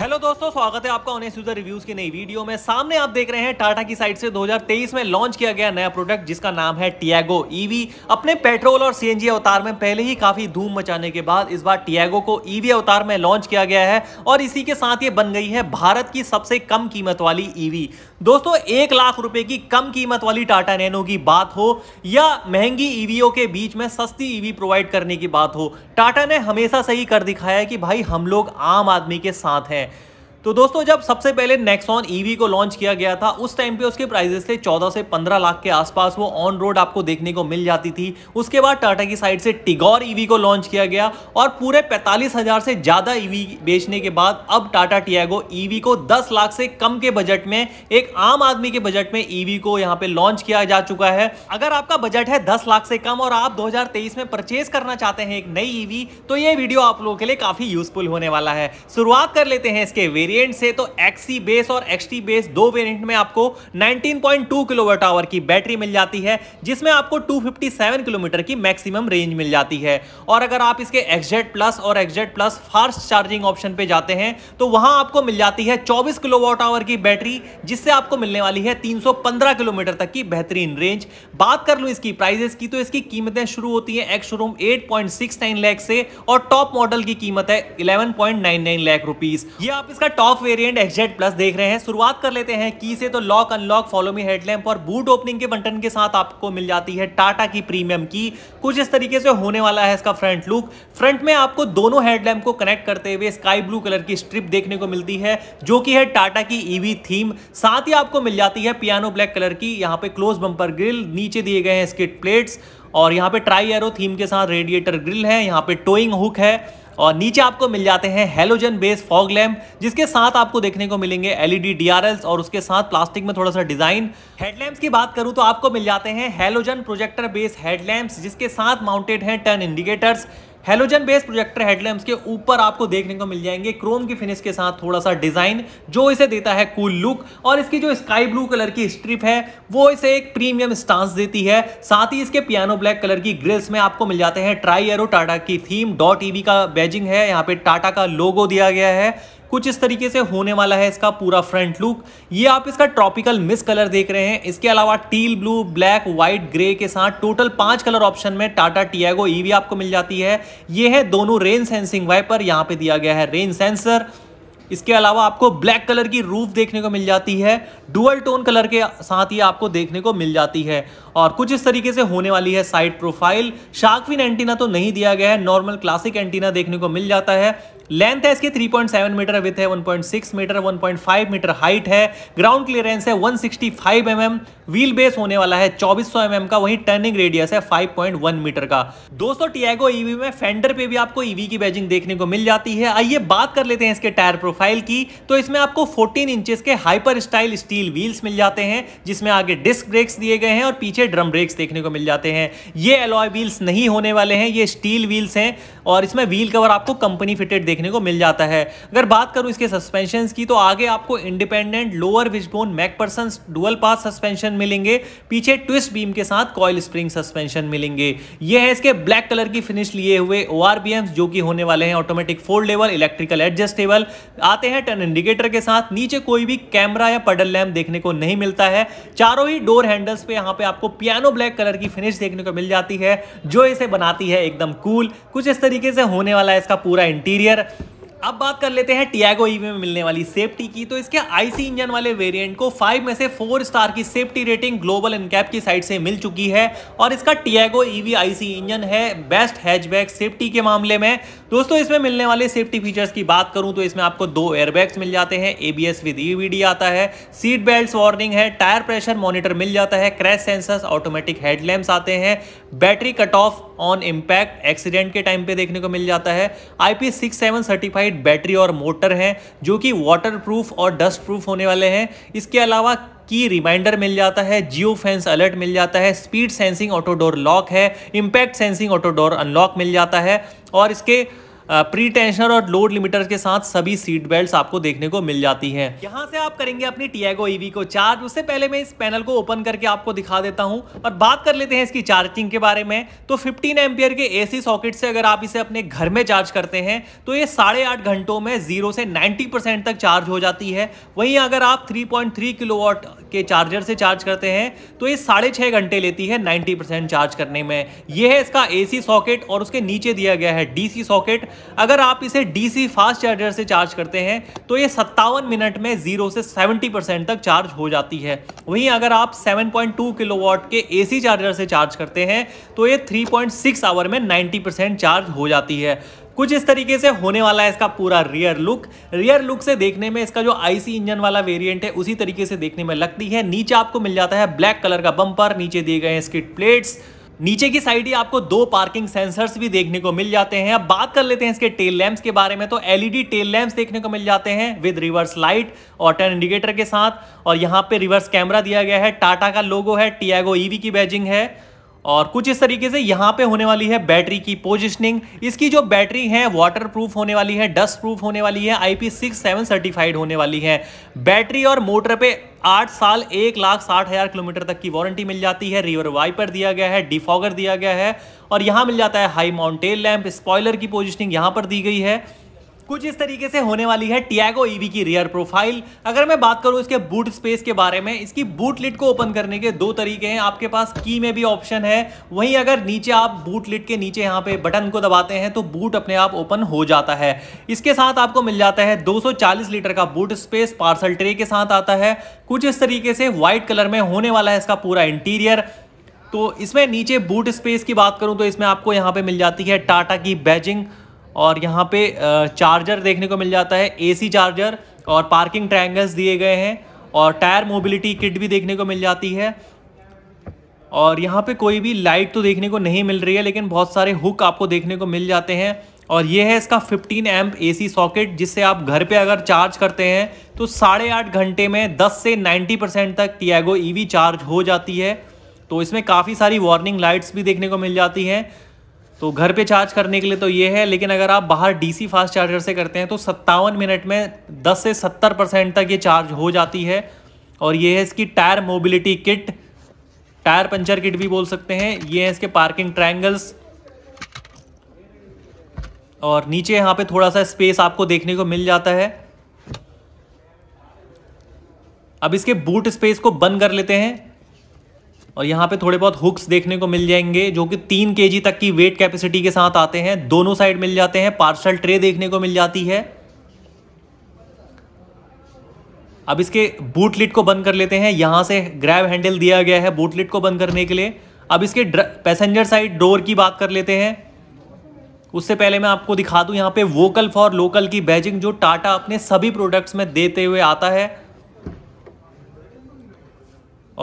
hello दोस्तों स्वागत है आपका उन्हें यूजर रिव्यूज की नई वीडियो में सामने आप देख रहे हैं टाटा की साइड से 2023 में लॉन्च किया गया नया प्रोडक्ट जिसका नाम है टियागो ईवी e अपने पेट्रोल और सीएनजी अवतार में पहले ही काफी धूम मचाने के बाद इस बार टियागो को ईवी e अवतार में लॉन्च किया गया है और इसी के साथ ये बन गई है भारत की सबसे कम कीमत वाली ईवी e दोस्तों एक लाख रुपए की कम कीमत वाली टाटा नैनो की बात हो या महंगी ईवीओ के बीच में सस्ती ईवी प्रोवाइड करने की बात हो टाटा ने हमेशा सही कर दिखाया कि भाई हम लोग आम आदमी के साथ हैं तो दोस्तों जब सबसे पहले नेक्सॉन ईवी e को लॉन्च किया गया था उस टाइम पे उसके प्राइजेस थे 14 से 15 लाख के आसपास वो ऑन रोड आपको देखने को मिल जाती थी उसके बाद टाटा की साइड से टिगोर ईवी e को लॉन्च किया गया और पूरे पैंतालीस हजार से ज़्यादा ईवी e बेचने के बाद अब टाटा टियागो ईवी को दस लाख से कम के बजट में एक आम आदमी के बजट में ईवी को यहाँ पे लॉन्च किया जा चुका है अगर आपका बजट है दस लाख से कम और आप दो में परचेज करना चाहते हैं एक नई ईवी तो ये वीडियो आप लोगों के लिए काफी यूजफुल होने वाला है शुरुआत कर लेते हैं इसके वेरियस वेरिएंट से तो एक्सी बेस और एक्सटी बेस दो वेरिएंट में आपको 19.2 किलोवाट आवर की बैटरी मिल जाती है जिसमें आपको 257 किलोमीटर की मैक्सिमम रेंज मिल जाती है और अगर आप इसके एक्सजेट प्लस और XZ plus fast charging option पे जाते हैं तो वहां आपको मिल जाती है चौबीस किलोवाट आवर की बैटरी जिससे आपको मिलने वाली है तीन किलोमीटर तक की बेहतरीन रेंज बात कर लूँ इसकी प्राइजेस की तो इसकी कीमतें शुरू होती हैं एक्स शोरूम एट लाख से और टॉप मॉडल की कीमत है इलेवन लाख रुपीज ये आप इसका टॉप वेरिएंट एक्सजेट प्लस देख रहे हैं शुरुआत कर लेते हैं की से तो lock unlock follow me headlamp और बूट ओपनिंग के बटन के साथ आपको मिल जाती है टाटा की प्रीमियम की कुछ इस तरीके से होने वाला है इसका फ्रंट लुक फ्रंट में आपको दोनों हेडलैम्प को कनेक्ट करते हुए स्काई ब्लू कलर की स्ट्रिप देखने को मिलती है जो कि है टाटा की ईवी e थीम साथ ही आपको मिल जाती है पियानो ब्लैक कलर की यहाँ पे क्लोज बंपर ग्रिल नीचे दिए गए हैं स्किट प्लेट्स और यहाँ पे ट्राई एरो थीम के साथ रेडिएटर ग्रिल है यहाँ पे टोइंग हुक है और नीचे आपको मिल जाते हैं हेलोजन बेस फॉग लैम्प जिसके साथ आपको देखने को मिलेंगे एलईडी डीआरएल्स और उसके साथ प्लास्टिक में थोड़ा सा डिजाइन हेडलैम्प की बात करूं तो आपको मिल जाते हैं हेलोजन प्रोजेक्टर बेस हेडलैम्प जिसके साथ माउंटेड है turn indicators halogen based projector headlamp के ऊपर आपको देखने को मिल जाएंगे क्रोम की फिनिश के साथ थोड़ा सा डिजाइन जो इसे देता है कूल लुक और इसकी जो स्काई ब्लू कलर की स्ट्रिप है वो इसे एक प्रीमियम स्टांस देती है साथ ही इसके पियानो ब्लैक कलर की ग्रिल्स में आपको मिल जाते हैं ट्राई एरो टाटा की थीम डॉट ईवी का बैजिंग है यहाँ पे टाटा का लोगो दिया गया है कुछ इस तरीके से होने वाला है इसका पूरा फ्रंट लुक ये आप इसका ट्रॉपिकल मिस कलर देख रहे हैं इसके अलावा teal blue black white grey के साथ टोटल पांच कलर ऑप्शन में टाटा टियागो ईवी आपको मिल जाती है ये है दोनों रेन सेंसिंग वाइपर यहाँ पे दिया गया है रेन सेंसर इसके अलावा आपको ब्लैक कलर की रूफ देखने को मिल जाती है डुअल टोन कलर के साथ ही आपको देखने को मिल जाती है और कुछ इस तरीके से होने वाली है साइड प्रोफाइल शार्कविन एंटीना तो नहीं दिया गया है नॉर्मल क्लासिक एंटीना देखने को मिल जाता है लेंथ है इसकी 3.7 मीटर विथ है 1.6 मीटर 1.5 मीटर हाइट है ग्राउंड क्लियरेंस है 165 सिक्सटी mm, व्हील बेस होने वाला है 2400 mm का वहीं टर्निंग रेडियस है 5.1 मीटर का दोस्तों टियागो ईवी e में फेंडर पे भी आपको ईवी e की बैजिंग देखने को मिल जाती है आइए बात कर लेते हैं इसके टायर प्रोफाइल की तो इसमें आपको फोर्टीन इंचेस के हाइपर स्टाइल स्टील व्हील्स मिल जाते हैं जिसमें आगे डिस्क ब्रेक्स दिए गए हैं और पीछे ड्रम ब्रेक्स देखने को मिल जाते हैं ये अलॉय व्हील्स नहीं होने वाले हैं ये स्टील व्हील्स हैं और इसमें व्हील कवर आपको कंपनी फिटेड देखने को मिल जाता है अगर बात करूँ इसके सस्पेंशन की तो आगे आपको independent lower wishbone McPherson dual path suspension मिलेंगे पीछे ट्विस्ट बीम के साथ कॉयल स्प्रिंग सस्पेंशन मिलेंगे यह है इसके ब्लैक कलर की फिनिश लिए हुए ओ जो कि होने वाले हैं automatic fold level electrical adjustable आते हैं टर्न इंडिकेटर के साथ नीचे कोई भी कैमरा या पडल लैम्प देखने को नहीं मिलता है चारों ही डोर हैंडल्स पे यहाँ पे आपको पियानो ब्लैक कलर की फिनिश देखने को मिल जाती है जो इसे बनाती है एकदम कूल कुछ इस तरीके तरीके से होने वाला है इसका पूरा इंटीरियर अब बात कर लेते हैं टियागो ईवी e में मिलने वाली सेफ्टी की तो इसके आईसी इंजन वाले वेरिएंट को फाइव में से फोर स्टार की सेफ्टी रेटिंग ग्लोबल इनकैप की साइड से मिल चुकी है और इसका टियागो ईवी आईसी इंजन है बेस्ट हैचबैक सेफ्टी के मामले में दोस्तों इसमें मिलने वाले सेफ्टी फीचर्स की बात करूं तो इसमें आपको दो एयरबैग्स मिल जाते हैं ए विद ईवीडी आता है सीट बेल्ट वार्निंग है टायर प्रेशर मॉनिटर मिल जाता है क्रैश सेंसर्स ऑटोमेटिक हेडलैम्प्स आते हैं battery cut off on impact accident के टाइम पे देखने को मिल जाता है I P six seven certified side battery और मोटर हैं जो कि वाटरप्रूफ और डस्ट प्रूफ होने वाले हैं इसके अलावा की रिमाइंडर मिल जाता है जियो फेंस अलर्ट मिल जाता है स्पीड सेंसिंग ऑटोडोर लॉक है इम्पैक्ट सेंसिंग ऑटोडोर अनलॉक मिल जाता है और इसके प्री टेंशनर और लोड लिमिटर के साथ सभी सीट बेल्ट आपको देखने को मिल जाती है यहाँ से आप करेंगे अपनी टीएगो ईवी e को चार्ज उससे पहले मैं इस पैनल को ओपन करके आपको दिखा देता हूँ और बात कर लेते हैं इसकी चार्जिंग के बारे में तो फिफ्टीन एम्पियर के ए सॉकेट से अगर आप इसे अपने घर में चार्ज करते हैं तो ये साढ़े आठ घंटों में जीरो से नाइन्टी परसेंट तक चार्ज हो जाती है वहीं अगर आप थ्री पॉइंट थ्री किलोवाट के चार्जर से चार्ज करते हैं तो ये साढ़े छः घंटे लेती है नाइन्टी परसेंट चार्ज करने में ये है इसका एसी सॉकेट और उसके नीचे दिया गया है डीसी सॉकेट अगर आप इसे डीसी फास्ट चार्जर से चार्ज करते हैं तो ये सत्तावन मिनट में जीरो से सेवेंटी परसेंट तक चार्ज हो जाती है वहीं अगर आप सेवन पॉइंट टू के ए चार्जर से चार्ज करते हैं तो ये थ्री पॉइंट आवर में नाइन्टी चार्ज हो जाती है कुछ इस तरीके से होने वाला है इसका पूरा रियर लुक रियर लुक से देखने में इसका जो आईसी इंजन वाला वेरिएंट है उसी तरीके से देखने में लगती है नीचे आपको मिल जाता है ब्लैक कलर का बम्पर नीचे दिए गए हैं स्किट प्लेट्स नीचे की साइड ही आपको दो पार्किंग सेंसर्स भी देखने को मिल जाते हैं अब बात कर लेते हैं इसके टेल लैंप्स के बारे में तो एलईडी टेल लैंप्स देखने को मिल जाते हैं विद रिवर्स लाइट और टर्न इंडिकेटर के साथ और यहाँ पे रिवर्स कैमरा दिया गया है टाटा का लोगो है टियागो ईवी की बैजिंग है और कुछ इस तरीके से यहाँ पे होने वाली है बैटरी की पोजिशनिंग इसकी जो बैटरी है वाटर प्रूफ होने वाली है डस्ट प्रूफ होने वाली है आई पी सर्टिफाइड होने वाली है बैटरी और मोटर पे आठ साल एक लाख साठ हज़ार किलोमीटर तक की वारंटी मिल जाती है रिवर वाइपर दिया गया है डिफॉगर दिया गया है और यहाँ मिल जाता है हाई माउंटेन लैम्प स्पॉयलर की पोजिशनिंग यहाँ पर दी गई है कुछ इस तरीके से होने वाली है टियागो ईवी की रियर प्रोफाइल अगर मैं बात करूं इसके बूट स्पेस के बारे में इसकी बूट लिट को ओपन करने के दो तरीके हैं आपके पास की में भी ऑप्शन है वहीं अगर नीचे आप बूट लिट के नीचे यहाँ पे बटन को दबाते हैं तो बूट अपने आप ओपन हो जाता है इसके साथ आपको मिल जाता है दो लीटर का बूट स्पेस पार्सल ट्रे के साथ आता है कुछ इस तरीके से व्हाइट कलर में होने वाला है इसका पूरा इंटीरियर तो इसमें नीचे बूट स्पेस की बात करूँ तो इसमें आपको यहाँ पर मिल जाती है टाटा की बैजिंग और यहाँ पे चार्जर देखने को मिल जाता है एसी चार्जर और पार्किंग ट्रायंगल्स दिए गए हैं और टायर मोबिलिटी किट भी देखने को मिल जाती है और यहाँ पे कोई भी लाइट तो देखने को नहीं मिल रही है लेकिन बहुत सारे हुक आपको देखने को मिल जाते हैं और ये है इसका 15 एम्प एसी सॉकेट जिससे आप घर पे अगर चार्ज करते हैं तो साढ़े आठ घंटे में 10 से 90 परसेंट तक टियागो ईवी चार्ज हो जाती है तो इसमें काफ़ी सारी वार्निंग लाइट्स भी देखने को मिल जाती हैं तो घर पे चार्ज करने के लिए तो ये है लेकिन अगर आप बाहर डीसी फास्ट चार्जर से करते हैं तो सत्तावन मिनट में 10 से 70 परसेंट तक ये चार्ज हो जाती है और ये है इसकी tyre mobility kit tyre puncture kit भी बोल सकते हैं ये है इसके पार्किंग ट्रायंगल्स और नीचे यहाँ पे थोड़ा सा स्पेस आपको देखने को मिल जाता है अब इसके बूट स्पेस को बंद कर लेते हैं और यहाँ पे थोड़े बहुत हुक्स देखने को मिल जाएंगे जो कि तीन के तक की वेट कैपेसिटी के साथ आते हैं दोनों साइड मिल जाते हैं पार्सल ट्रे देखने को मिल जाती है अब इसके बूटलिट को बंद कर लेते हैं यहां से ग्रैब हैंडल दिया गया है बूटलिट को बंद करने के लिए अब इसके पैसेंजर साइड डोर की बात कर लेते हैं उससे पहले मैं आपको दिखा दूं यहाँ पे वोकल फॉर लोकल की बैजिंग जो टाटा अपने सभी प्रोडक्ट्स में देते हुए आता है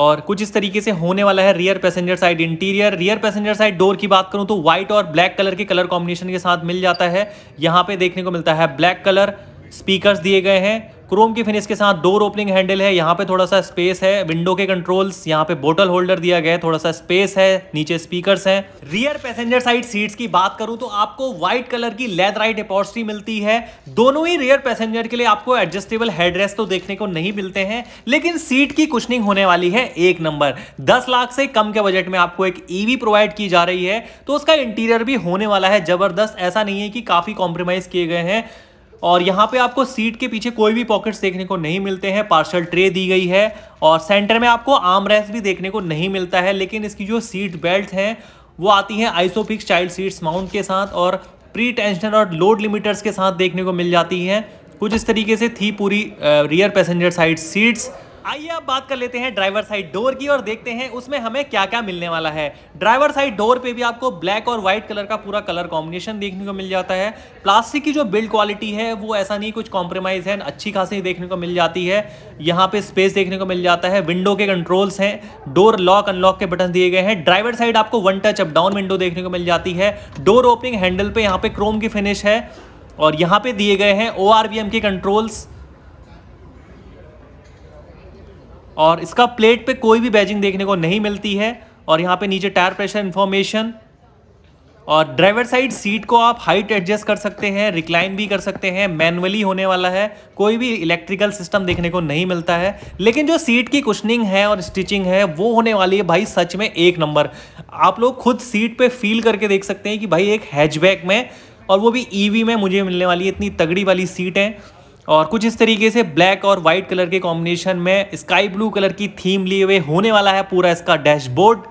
और कुछ इस तरीके से होने वाला है rear passenger side interior rear passenger side door की बात करूं तो व्हाइट और ब्लैक कलर के कलर कॉम्बिनेशन के साथ मिल जाता है यहाँ पे देखने को मिलता है ब्लैक कलर स्पीकर्स दिए गए हैं क्रोम की फिनिश के साथ दो ओपनिंग हैंडल है यहाँ पे थोड़ा सा स्पेस है विंडो के कंट्रोल्स यहाँ पे बोटल होल्डर दिया गया है थोड़ा सा स्पेस है नीचे स्पीकर्स हैं रियर पैसेंजर साइड सीट्स की बात करूं तो आपको व्हाइट कलर की लेद राइट अपॉस्ट्री मिलती है दोनों ही रियर पैसेंजर के लिए आपको एडजस्टेबल हेडरेस्ट तो देखने को नहीं मिलते हैं लेकिन सीट की कुशनिंग होने वाली है एक नंबर दस लाख से कम के बजट में आपको एक ईवी e प्रोवाइड की जा रही है तो उसका इंटीरियर भी होने वाला है जबरदस्त ऐसा नहीं है कि काफी कॉम्प्रोमाइज किए गए हैं और यहाँ पे आपको सीट के पीछे कोई भी पॉकेट्स देखने को नहीं मिलते हैं पार्सल ट्रे दी गई है और सेंटर में आपको आर्म रेस भी देखने को नहीं मिलता है लेकिन इसकी जो सीट बेल्ट हैं वो आती हैं आइसोफिक्स चाइल्ड सीट्स माउंट के साथ और प्री टेंशन और लोड लिमिटर्स के साथ देखने को मिल जाती हैं कुछ इस तरीके से थी पूरी रियर पैसेंजर साइड सीट्स आइए अब बात कर लेते हैं ड्राइवर साइड डोर की और देखते हैं उसमें हमें क्या क्या मिलने वाला है ड्राइवर साइड डोर पे भी आपको ब्लैक और व्हाइट कलर का पूरा कलर कॉम्बिनेशन देखने को मिल जाता है प्लास्टिक की जो बिल्ड क्वालिटी है वो ऐसा नहीं कुछ कॉम्प्रोमाइज़ है अच्छी खासी देखने को मिल जाती है यहाँ पे स्पेस देखने को मिल जाता है विंडो के कंट्रोल्स हैं डोर लॉक अनलॉक के बटन दिए गए हैं ड्राइवर साइड आपको one touch up down window देखने को मिल जाती है डोर ओपनिंग हैंडल पर यहाँ पे क्रोम की फिनिश है और यहाँ पे दिए गए हैं ओ के कंट्रोल्स और इसका प्लेट पे कोई भी बैजिंग देखने को नहीं मिलती है और यहाँ पे नीचे टायर प्रेशर इन्फॉर्मेशन और ड्राइवर साइड सीट को आप हाइट एडजस्ट कर सकते हैं रिक्लाइन भी कर सकते हैं मैनुअली होने वाला है कोई भी इलेक्ट्रिकल सिस्टम देखने को नहीं मिलता है लेकिन जो सीट की कुशनिंग है और स्टिचिंग है वो होने वाली है भाई सच में एक नंबर आप लोग खुद सीट पे फील करके देख सकते हैं कि भाई एक हैचबैक में और वो भी ई e में मुझे मिलने वाली है इतनी तगड़ी वाली सीट है और कुछ इस तरीके से ब्लैक और वाइट कलर के कॉम्बिनेशन में स्काई ब्लू कलर की थीम लिए हुए होने वाला है पूरा इसका डैशबोर्ड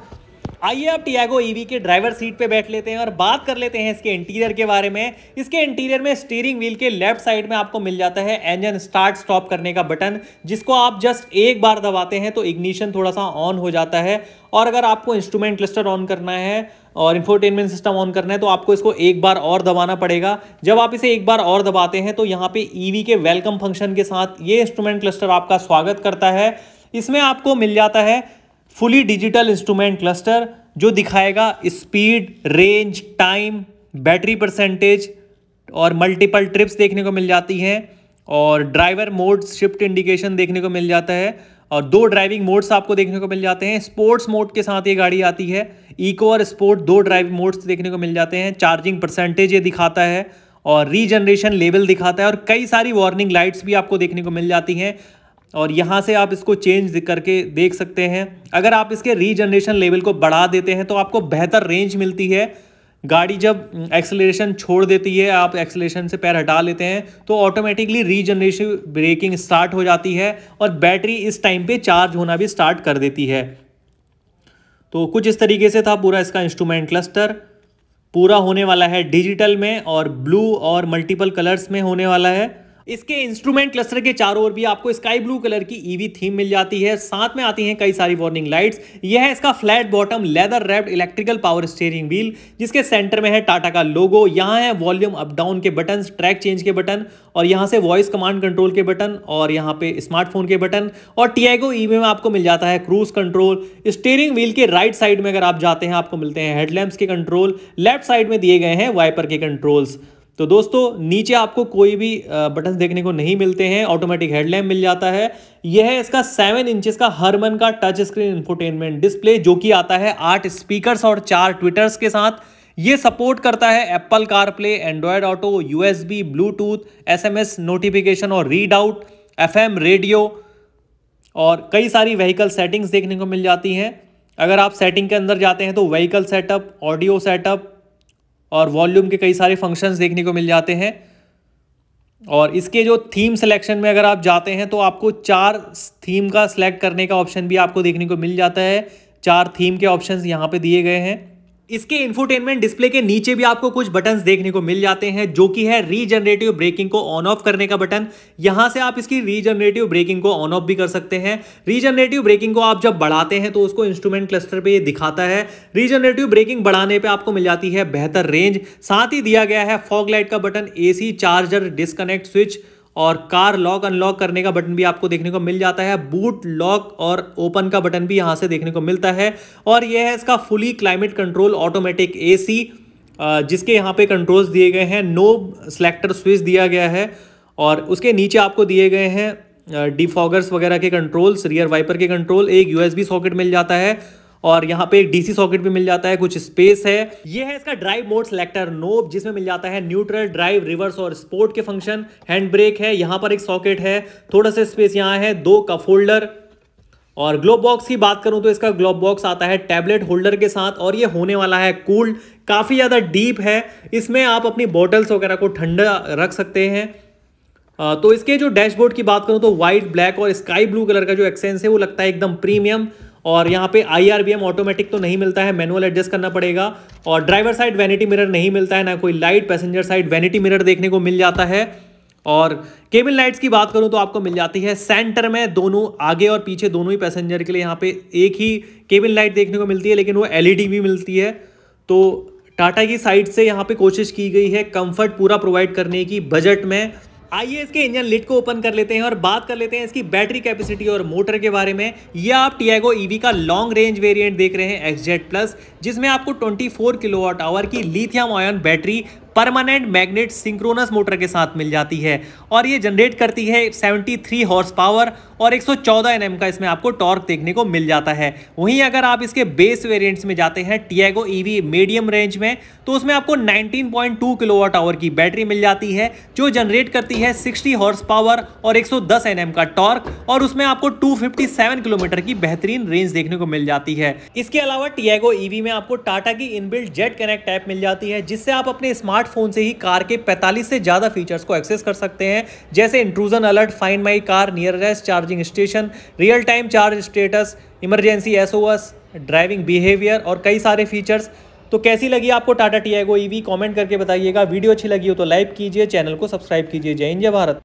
आइए आप टियागो ईवी के ड्राइवर सीट पे बैठ लेते हैं और बात कर लेते हैं इसके इंटीरियर के बारे में इसके इंटीरियर में स्टीयरिंग व्हील के लेफ्ट साइड में आपको मिल जाता है इंजन स्टार्ट स्टॉप करने का बटन जिसको आप जस्ट एक बार दबाते हैं तो इग्निशन थोड़ा सा ऑन हो जाता है और अगर आपको इंस्ट्रूमेंट क्लस्टर ऑन करना है और इंफोटेनमेंट सिस्टम ऑन करना है तो आपको इसको एक बार और दबाना पड़ेगा जब आप इसे एक बार और दबाते हैं तो यहाँ पे ईवी e के वेलकम फंक्शन के साथ ये इंस्ट्रूमेंट क्लस्टर आपका स्वागत करता है इसमें आपको मिल जाता है फुली डिजिटल इंस्ट्रूमेंट क्लस्टर जो दिखाएगा speed range time battery percentage और मल्टीपल ट्रिप्स देखने को मिल जाती हैं और ड्राइवर मोड शिफ्ट इंडिकेशन देखने को मिल जाता है और दो ड्राइविंग मोड्स आपको देखने को मिल जाते हैं स्पोर्ट्स मोड के साथ ये गाड़ी आती है इको और स्पोर्ट दो ड्राइविंग मोड्स देखने को मिल जाते हैं चार्जिंग परसेंटेज ये दिखाता है और रीजनरेशन लेवल दिखाता है और कई सारी वार्निंग लाइट्स भी आपको देखने को मिल जाती हैं और यहाँ से आप इसको चेंज करके देख सकते हैं अगर आप इसके रीजनरेशन लेवल को बढ़ा देते हैं तो आपको बेहतर रेंज मिलती है गाड़ी जब एक्सलेशन छोड़ देती है आप एक्सलेशन से पैर हटा लेते हैं तो ऑटोमेटिकली रीजनरेशन ब्रेकिंग स्टार्ट हो जाती है और बैटरी इस टाइम पे चार्ज होना भी स्टार्ट कर देती है तो कुछ इस तरीके से था पूरा इसका इंस्ट्रूमेंट क्लस्टर पूरा होने वाला है डिजिटल में और ब्लू और मल्टीपल कलर्स में होने वाला है इसके इंस्ट्रूमेंट क्लस्टर के चारों ओर भी आपको स्काई ब्लू कलर की ईवी e थीम मिल जाती है साथ में आती हैं कई सारी वार्निंग लाइट्स यह है इसका flat bottom leather wrapped electrical power steering wheel जिसके सेंटर में है टाटा का लोगो यहाँ है वॉल्यूम अप डाउन के बटन ट्रैक चेंज के बटन और यहाँ से वॉइस कमांड कंट्रोल के बटन और यहाँ पे स्मार्टफोन के बटन और टीआईगो ई e में आपको मिल जाता है क्रूज कंट्रोल स्टेयरिंग व्हील के राइट साइड में अगर आप जाते हैं आपको मिलते हैं हेडलैम्प के कंट्रोल लेफ्ट साइड में दिए गए हैं वाइपर के कंट्रोल्स तो दोस्तों नीचे आपको कोई भी बटन देखने को नहीं मिलते हैं ऑटोमेटिक हेडलैम्प मिल जाता है यह है इसका सेवन इंचेस का हरमन का टच स्क्रीन इंफोटेनमेंट डिस्प्ले जो कि आता है आठ स्पीकर्स और चार ट्विटर्स के साथ ये सपोर्ट करता है Apple CarPlay Android auto USB Bluetooth SMS notification और रीड आउट एफएम रेडियो और कई सारी व्हीकल सेटिंग्स देखने को मिल जाती हैं अगर आप सेटिंग के अंदर जाते हैं तो व्हीकल सेटअप ऑडियो सेटअप और वॉल्यूम के कई सारे फंक्शंस देखने को मिल जाते हैं और इसके जो थीम सिलेक्शन में अगर आप जाते हैं तो आपको चार थीम का सिलेक्ट करने का ऑप्शन भी आपको देखने को मिल जाता है चार थीम के ऑप्शंस यहाँ पे दिए गए हैं इसके इन्फोटेनमेंट डिस्प्ले के नीचे भी आपको कुछ बटन देखने को मिल जाते हैं जो कि है रीजनरेटिव ब्रेकिंग को ऑन ऑफ करने का बटन यहां से आप इसकी रीजनरेटिव ब्रेकिंग को ऑन ऑफ भी कर सकते हैं रीजनरेटिव ब्रेकिंग को आप जब बढ़ाते हैं तो उसको इंस्ट्रूमेंट क्लस्टर पे ये दिखाता है रीजनरेटिव ब्रेकिंग बढ़ाने पर आपको मिल जाती है बेहतर रेंज साथ ही दिया गया है फॉग लाइट का button a charger disconnect switch और कार लॉक अनलॉक करने का बटन भी आपको देखने को मिल जाता है बूट लॉक और ओपन का बटन भी यहाँ से देखने को मिलता है और यह है इसका fully climate control automatic AC जिसके यहाँ पे कंट्रोल्स दिए गए हैं नो सिलेक्टर स्विच दिया गया है और उसके नीचे आपको दिए गए हैं डिफॉगर्स वगैरह के कंट्रोल्स रियर वाइपर के कंट्रोल एक यूएसबी सॉकेट मिल जाता है और यहाँ पे एक डीसी सॉकेट भी मिल जाता है कुछ स्पेस है ये है इसका ड्राइव मोड सिलेक्टर नोब जिसमें मिल जाता है न्यूट्रल ड्राइव रिवर्स और स्पोर्ट के फंक्शन हैंड ब्रेक है यहाँ पर एक सॉकेट है थोड़ा सा स्पेस यहाँ है दो कफ होल्डर और ग्लोब बॉक्स की बात करूं तो इसका ग्लोब बॉक्स आता है टैबलेट होल्डर के साथ और ये होने वाला है कूल्ड काफ़ी ज़्यादा डीप है इसमें आप अपनी बॉटल्स वगैरह को ठंडा रख सकते हैं तो इसके जो डैशबोर्ड की बात करूं तो व्हाइट ब्लैक और स्काई ब्लू कलर का जो एक्सेंस है वो लगता है एकदम प्रीमियम और यहाँ पे आई एम ऑटोमेटिक तो नहीं मिलता है मैनुअल एडजस्ट करना पड़ेगा और ड्राइवर साइड वैनिटी मिरर नहीं मिलता है ना कोई light passenger side vanity mirror देखने को मिल जाता है और केबिन लाइट्स की बात करूँ तो आपको मिल जाती है सेंटर में दोनों आगे और पीछे दोनों ही पैसेंजर के लिए यहाँ पे एक ही केबिन लाइट देखने को मिलती है लेकिन वो डी e भी मिलती है तो टाटा की साइड से यहाँ पे कोशिश की गई है कंफर्ट पूरा प्रोवाइड करने की बजट में आइए इसके इंजन लिट को ओपन कर लेते हैं और बात कर लेते हैं इसकी बैटरी कैपेसिटी और मोटर के बारे में यह आप टियागो ईवी e का लॉन्ग रेंज वेरिएंट देख रहे हैं एक्सजेट प्लस जिसमें आपको 24 किलोवाट आवर की lithium ion battery permanent magnet synchronous motor के साथ मिल जाती है और ये जनरेट करती है 73 हॉर्स पावर और 114 एनएम का इसमें आपको टॉर्क देखने को मिल जाता है वहीं अगर आप इसके बेस वेरिएंट्स में जाते हैं टीएगो ईवी मीडियम रेंज में तो उसमें आपको 19.2 किलोवाट आवर की बैटरी मिल जाती है जो जनरेट करती है 60 हॉर्स पावर और 110 सौ का टॉर्क और उसमें आपको टू किलोमीटर की बेहतरीन रेंज देखने को मिल जाती है इसके अलावा टीएगो ईवी में में आपको टाटा की इनबिल्ट जेट कनेक्ट ऐप मिल जाती है जिससे आप अपने स्मार्टफोन से ही कार के 45 से ज़्यादा फीचर्स को एक्सेस कर सकते हैं जैसे intrusion alert find my car nearest charging station real time charge status emergencies driving behaviour और कई सारे फीचर्स तो कैसी लगी आपको टाटा टी आई कमेंट करके बताइएगा वीडियो अच्छी लगी हो तो लाइक कीजिए चैनल को सब्सक्राइब कीजिए जय हिंद जय भारत